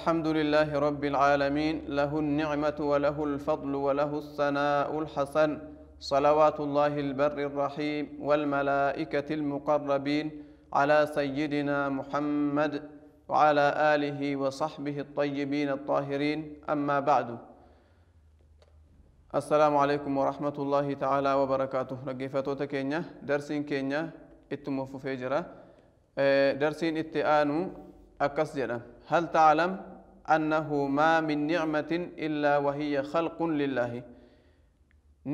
الحمد لله رب العالمين له النعمة وله الفضل وله الثناء الحسن صلوات الله البر الرحيم والملائكة المقربين على سيدنا محمد وعلى آله وصحبه الطيبين الطاهرين أما بعد السلام عليكم ورحمة الله تعالى وبركاته رقيفتو كينيا درسين كينيا اتمو فجرة إيه، درسين اتآنو أكس جدا هل تعلم أنه ما من نعمة إلا وهي خلق لله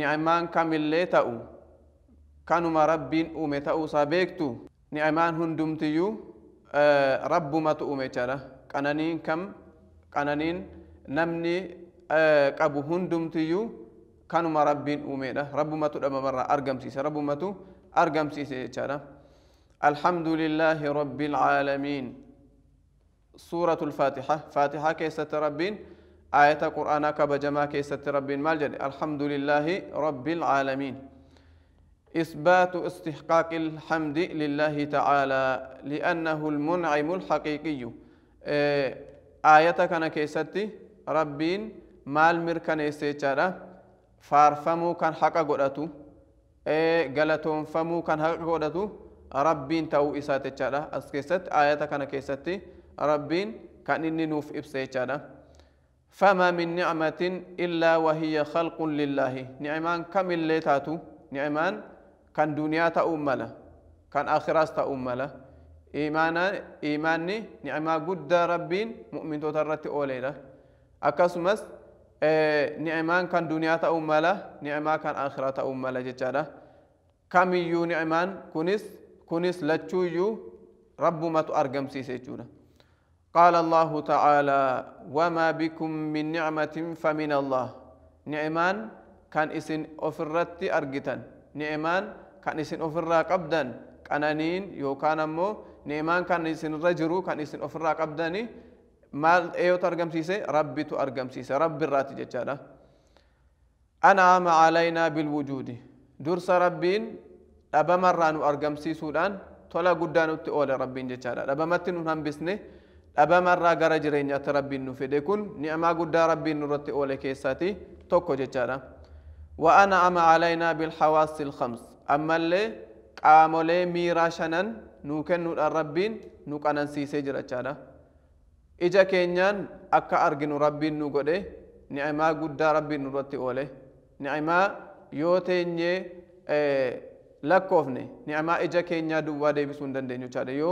نعمان كامل ليتاو كانوا ربين أومي تأو سابيكتو نعمان هندمتيو رب ما تأومي كانانين كم كانانين نمني قبو آه، هندمتيو كانوا ربين أومي رب ما تأومي مرة أرقم سيسي رب ما تأومي أرقم سيسي الحمد لله رب العالمين سورة الفاتحة فاتحة كيسة ربين آية قرآن كبجما كيسة ربين ما الجد الحمد لله رب العالمين إثبات استحقاق الحمد لله تعالى لأنه المنعم الحقيقي آه، آية كان كيسة ربين مال مركن يسيتشارا فارفمو كان حقا قرأتو آه، غلطون فمو كان حقا قرأتو ربين تاو إساتي أس أسكيسة آية كان كيسة ربين كان إني نوف إبسي فما من نعمة إلا وهي خلق لله نعمان كم اللي تاتو نعمان كان دنيا تأملا كان آخرة تأملا إيمانا إيماني نعمة قد ربين مؤمن تترت أولينا أكسمس إيه، نعمان كان دنيا تأملا نعمة كان آخرة تأملا جتشانا كم يو نعمان كنس كنس لتشو يو رب ما تأرقم سيسيتشونا قال الله تعالى وما بكم من نعمة فمن الله نعمان كان اسن أفرت أرجتا نعمان كان اسن أفرا قبدا كانانين يو كان مو نعمان كان اسن رجرو كان اسن أفرا قبداني ما ايو ترجم سيسة ربي تو أرجم سيسي ربي الراتي أنا أنعم علينا بالوجود درس ربين أبا مرة أرجم سيسودان تلا قدانو تقول ربين جتشانا أبا متن هم بسنه dhabama irraa gara jireenyaatti rabbiin nu fide kun ni'amaa guddaa rabbiin nurratti oole keessaati tokko jechaadha وأنعم علينا بالحواس الخمس أما اللي قامولي ميرا شنن نوكن نور الربين نوكنن سيسي جرچانا إجا كينيان أكا أرجن ربين نوغده نعما قد ربين نورتي أولي نعما يوتيني لكوفني نعما إجا كينيا دوا دي بسون دندين يو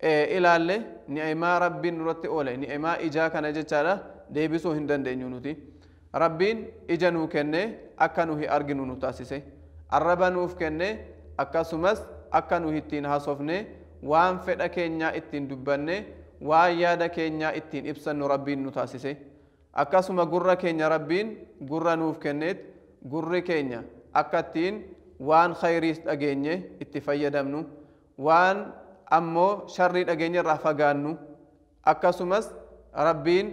Eh, ilaalle ni'imaa rabbiin nurratti oole ni'imaa ijaa kana jechaadha deebisuu hin dandeenyu nuti rabbiin ija nuu kenne akka nu hin arginu nu taasise arraba nuuf kenne akkasumas akka nu ittiin haasofne waan fedha keenyaa ittiin dubbanne waan yaada keenyaa ittiin ibsannu rabbiin nu taasise akkasuma gurra keenya rabbiin gurra nuuf kenneet gurri keenya akka ittiin waan khayriis dhageenye itti fayyadamnu waan ammoo sharrii dhageenya irraa fagaannu akkasumas rabbiin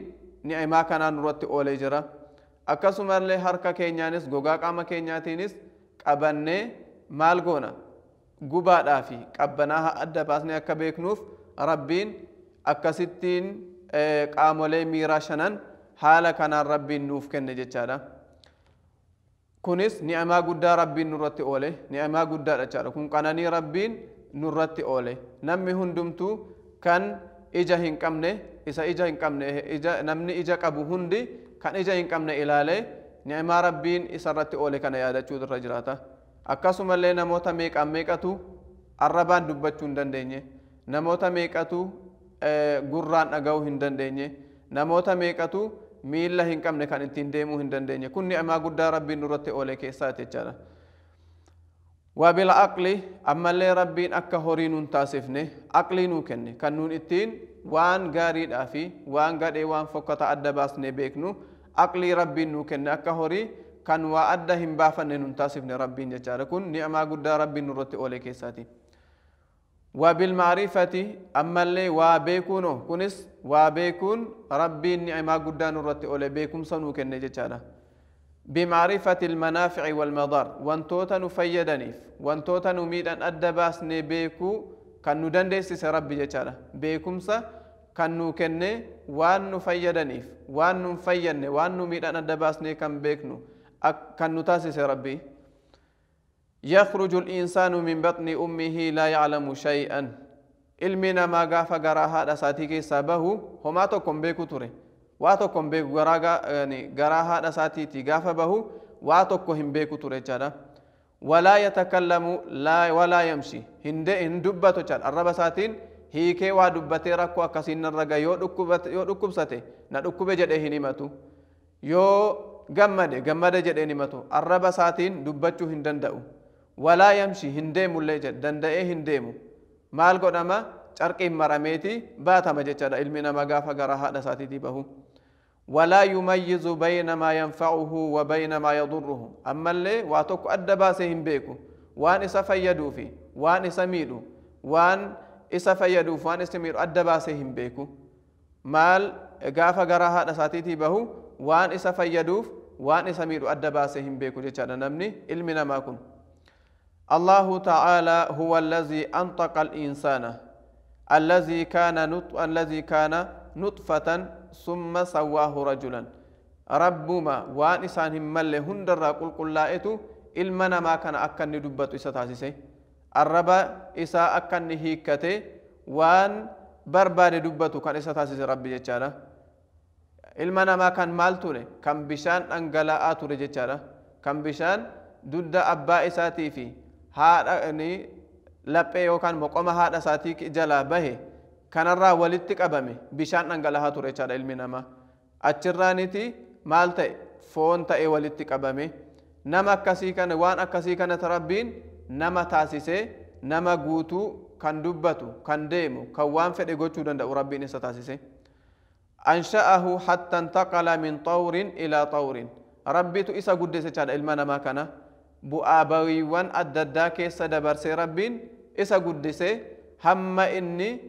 ni'imaa kanaan duratti oolee jira akkasumallee harka keenyaanis gogaa qaama keenyaatiinis qabannee maal goona gubaadhaa fi qabbanaa adda baasnee akka beeknuuf rabbiin akkasittiin e, qaamolee miiraa shanan haala kanaan rabbiin nuuf kenne jechaadha. Kunis ni'amaa guddaa rabbiin nurratti oole ni'amaa guddaadha jechaadha kun qananii rabbiin nurratti oole namni hundumtuu kan ija hin qabne isa ija hin qabne namni ija qabu hundi kan ija hin qabne ilaalee ni'imaa rabbiin isarratti oole kana yaadachuu irra jiraata akkasumallee namoota meeqaan meeqatu arrabaan dubbachuu hin dandeenye namoota meeqatu gurraan dhaga'uu hin dandeenye namoota meeqatu miilla hin qabne kan ittiin deemuu hin dandeenye kun ni'imaa guddaa rabbiin nurratti oole keessaati jechaadha أقلي أما اللي ربين أكا هورين تاسفنه عقلي نوكنه كان نون اتين وان غاري دافي وان غاري وان فكتا أدى باسنه بيكنو أقلي ربين نوكنه أكا هوري كان وا أدى هم بافنه نون تاسفنه ربين جارة نعما قد ربين نورتي أولي كيساتي وبالمعرفة أما اللي وابيكونو كنس وابيكون ربين نعما قد نرتي أولي بيكم سنوكنه جارة بمعرفة المنافع والمضار وانتوتا نفيدنيف وانتوتا ميدا أدباس نبيكو كان ندندس ربي جتالا بيكمسا كان نكني وان نفيدنيف وان نفيدن وان نميدن أدباس كان بيكنو كان نتاسي سربي يخرج الإنسان من بطن أمه لا يعلم شيئا إلمنا ما غافا غراها haadha سابهو هما bahu homaa توري waa tokko hin beeku garaa haadha isaatiiti gaafa bahu waa tokko hin beeku ture walaa yatakallamu walaa yamshi hin dubbatu jechaadha arraba hiikee waa dubbatee rakkoo akkasiin narra yoo dhukkubsate na dhukkube jedhee hin himatu yoo gammade gammade jedheen himatu arraba isaatiin dubbachuu hin danda'u walaa yamshi hin deemullee danda'ee hin deemu maal godhama carqiin marameeti baatama jechaadha ilmi nama gaafa gara haadha isaatiitii bahu walaa yumayyizu bayna maa yanfacuhu wa bayna maa yadurruhu ammallee waa tokko adda baasee hin beeku waan isa fayyaduufi waan isa miidhu waan isa fayyaduuf waan isa miidhu adda baasee hin beeku maal gaafa gara haadha isaatiitii bahu waan isa fayyaduuf waan isa miidhu adda baasee hin beeku jechaadha namni ilmi namaa kun الله تعالى هو الذي أنطق الإنسان allazii kaana nutfatan summa sawwaa rajulan julan. waan isaan hin mallee hundarraa qulqullaa'etu ilma namaa kana akkani inni dubbatu isa taasise. arraba isaa akkani inni waan barbaade dubbatu kan isa taasise rabbi jechaadha. ilma namaa kan maal kan bishaan dhangala'aa ture jechaadha kan bishaan dudda abbaa isaatii fi laphee yookaan moqoma haadha isaatii jalaa bahe kanarraa walitti qabame bishaan dhangalahaa ture jechaadha ilmi namaa achirraaniti maal ta'e foon ta'e walitti qabame nama akkasii kana waan akkasii kanata rabbiin nama taasisee nama guutuu kan dubbatu kan deemu kan waan fedhe gochuu danda'u rabbiin isa taasise ansha'ahu hatta intaqala min xawrin ilaa xawrin rabbitu isa guddese jechaadha ilma namaa Bu bu'aabawiiwwan adda addaa keessa se Rabbin, isa guddise hamma inni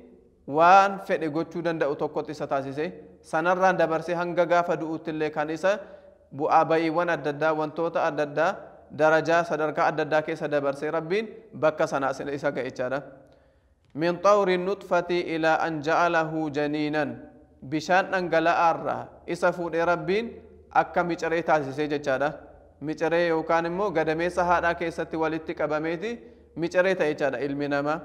wan fedhe gochuu danda'u utokot isa taasise sanarraan dabarsee hanga gaafa du'uutti utille kan isa Bu bu'aabawiiwwan adda addaa wantoota daraja addaa ka sadarkaa ke addaa keessa se Rabbin, bakka sana isa ga'echaadha. min tawrin nutfati ila an ja'alahu bishan angala arra isa de Rabbin akka micaree je jechaadha. miceree yookaan immoo gadameessa haadhaa keessatti walitti qabameeti miceree ta'e ilmi namaa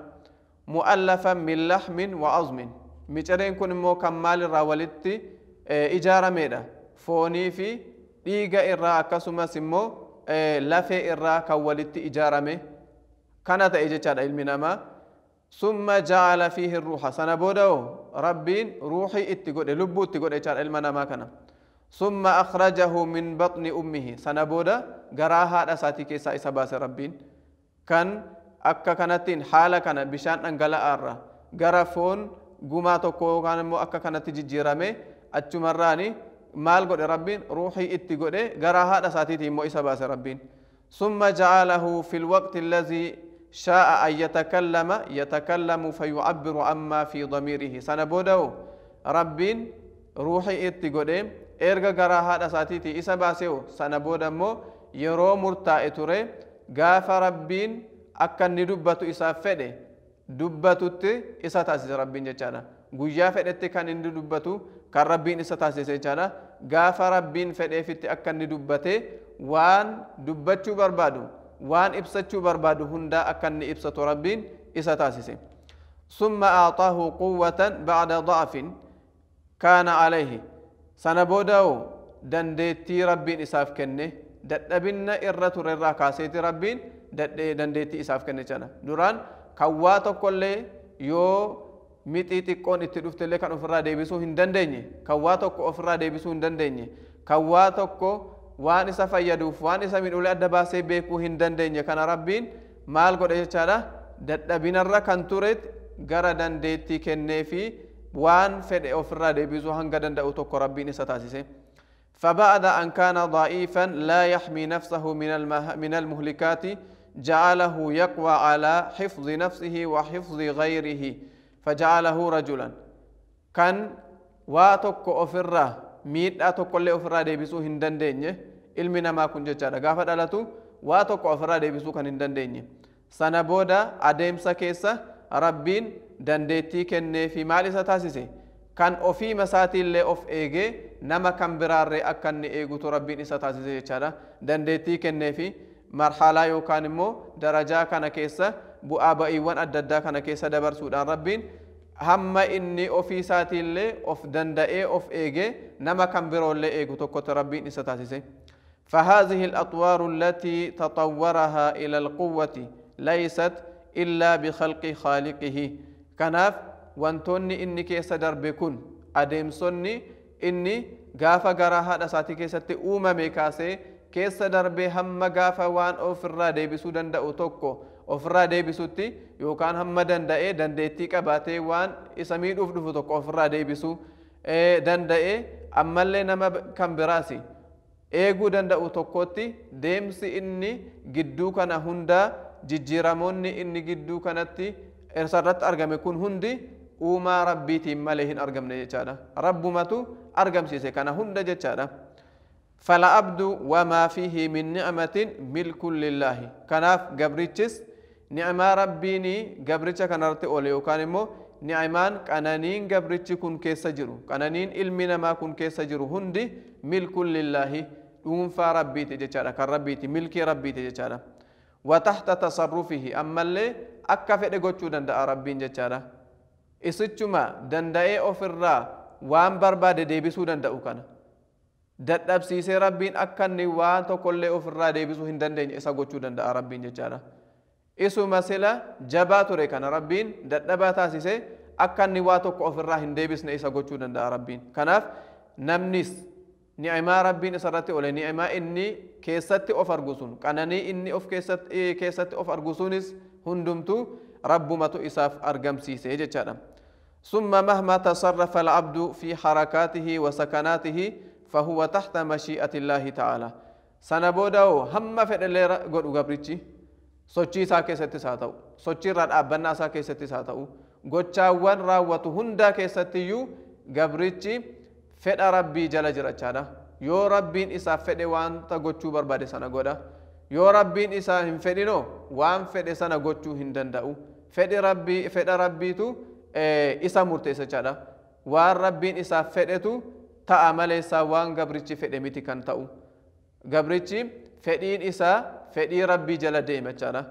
mu'allafan min lahmin wa azmin kun immoo kan maalirraa walitti e, ijaarameedha foonii fi dhiiga irraa akkasumas immoo e, lafee irraa kan walitti ijaarame kana ta'e jechaadha ilmi namaa summa ja'ala fiihi ruuxa sana booda'oo rabbiin ruuxii itti godhe lubbuu itti godhe ilma namaa kana ثم أخرجه من بطن أمه سنبودا غراها أساتي كيسا إسا ربين كان أكا كانتين حالا كان بشان أنغلا أرى غرا فون غما توكو كان مو أكا كانت جيرامي أتشمراني مال قد ربين روحي إتي قد غراها أساتي تيمو مو باس ربين ثم جعله في الوقت الذي شاء أن يتكلم يتكلم فيعبر عما في ضميره سنبودا ربين روحي إتي قد erga garaa haadha isaatiitii isa baaseehu sana booda immoo yeroo murtaa'e ture gaafa rabbiin akka inni dubbatu isaaf fedhe dubbatutti isa taasise rabbiin jechaadha guyyaa fedhetti kan inni dubbatu kan rabbiin isa taasise jechaadha gaafa rabbiin fedheefitti akka inni dubbate waan dubbachuu barbaadu waan ibsachuu barbaadu hundaa akka inni ibsatu rabbiin isa taasise ثم أعطاه قوة بعد ضعف كان عليه sana booda'u dandeettii rabbiin isaaf kenne dadhabinna irra ture irraa kaaseeti rabbiin dandeettii isaaf kenne cana duraan kan waa tokkollee yoo mixii xiqqoon itti dhuftellee kan ofirraa deebisuu hin dandeenye kan waa tokko ofirraa deebisuu hin dandeenye kan waa tokko wan isa fayyaduuf waan isa midhulee adda baasee beekuu hin dandeenye kana rabbiin maal Dat jechaadha dadhabinarra kan turet gara dandeettii kennee fi وان فد دي بيزو هان هنقدن دا اوتو ربين ستاسيسي فبعد أن كان ضعيفا لا يحمي نفسه من, المه... من المهلكات جعله يقوى على حفظ نفسه وحفظ غيره فجعله رجلا كان واتوك أفرة ميت اتوك اللي أفرة ديبسو هندن ديني إلمنا ما كنت جارة غافت واتوك واتك دي بيزو كان هندن ديني سنبودا أديم سكيسة ربين dandeettii kennee fi maal isa taasise kan ofii masaatiillee of eegee nama kan biraarree akka inni eegutu rabbiin isa taasise jechaadha dandeettii kennee fi marxalaa yookaan immoo darajaa kana keessa bu'aa ba'iiwwan adda addaa kana keessa dabarsuudhaan rabbiin hamma inni ofii isaatiillee of danda'ee of eegee nama kan biroollee eegu tokkotti rabbiin isa taasise. فهذه الأطوار التي تطورها إلى القوة ليست إلا بخلق خالقه Kanaf wantoonni inni keessa darbe kun adeemsonni inni gaafa gara haadha isaatii keessatti uumame kaasee keessa darbe hamma gaafa waan ofirraa deebisuu danda'u tokko ofirraa deebisutti yookaan hamma danda'ee dandeettii qabaatee waan isa miidhuuf dhufu tokko ofirraa deebisuu e ammallee nama kan biraasi eeguu danda'u tokkotti deemsi inni gidduu kana hundaa jijjiiramoonni inni gidduu kanatti Asirratti argame kun hundi uumaa rabbii mala hin argamne jechuudha. Rabbumatu argamsiise kana hunda jechuudha. fala abduu wamaafi himiin neematiin mil kulli Lahi. Kanaaf gabriichis neemaa rabbinii gabriicha kanarratti oole yookaan immoo neemaan qananii gabriichi kun keessa jiru qananiin ilmi namaa kun keessa jiru hundi mil kulli Lahi. Uumaa rabbite jechuudha kan rabbiti milikii rabbite jechuudha. وتحت تصرفه أما اللي أكا فئة قوتشو دندا ربين جتشارة إسيتشما دندا إيه أوفرا وان برباد ديبسو دندا أوكانا dadhabsiisee rabbiin akka inni waan tokkollee ofirraa deebisuu hin dandeenye isa gochuu danda'a rabbiin jechaadha. Isuma sila jabaa ture kana rabbiin dadhabaa taasisee akka inni waa tokko ofirraa hin deebisne isa gochuu danda'a rabbiin. Kanaaf namnis ni'imaa rabbiin isarratti ole ni'imaa inni keessatti of argu sun qananii inni of keessatti keessatti of argu sunis hundumtu rabbumatu isaaf argamsiise jechaadha ثم مهما تصرف العبد في حركاته وسكناته فهو تحت مشيئة الله تعالى سنبودو هم فدل غد غبريتي سوچي سا كيستي ساتو سوچي رد ابنا سا كيستي ساتو غوچاوان راوتو هندا كيستيو غبريتي fedha rabbii jala jirachaadha yoo rabbiin isaaf fedhe waanta gochuu barbaade sana godha yoo rabbiin isaa hin fedhino waan fedhe sana gochuu hin danda'u fedhi rabbii fedha rabbiitu isa murteessachaadha waan rabbiin isaaf fedhetu ta'a maleessaa waan gabrichi fedhe miti kan ta'u gabrichi fedhiin isaa fedhii rabbii jala deemachaadha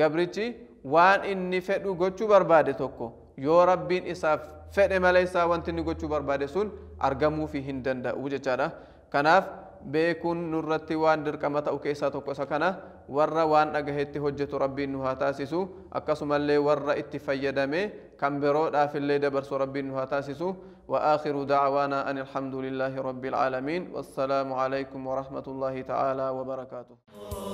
gabrichi waan inni fedhu gochuu barbaade tokko yoo rabbiin isaaf fedhe malee isaa wanti inni gochuu barbaade sun argamuufi hin danda'u jechaadha kanaaf beekuun nurratti waan dirqama ta'u keessaa tokko isa kana warra waan dhagahetti hojjetu rabbiin nu haa taasisu akkasumallee warra itti fayyadame kan biroodhaaf illee dabarsu rabbiin nu haa taasisu وآخر دعوانا أن الحمد لله رب العالمين والسلام عليكم ورحمة الله تعالى وبركاته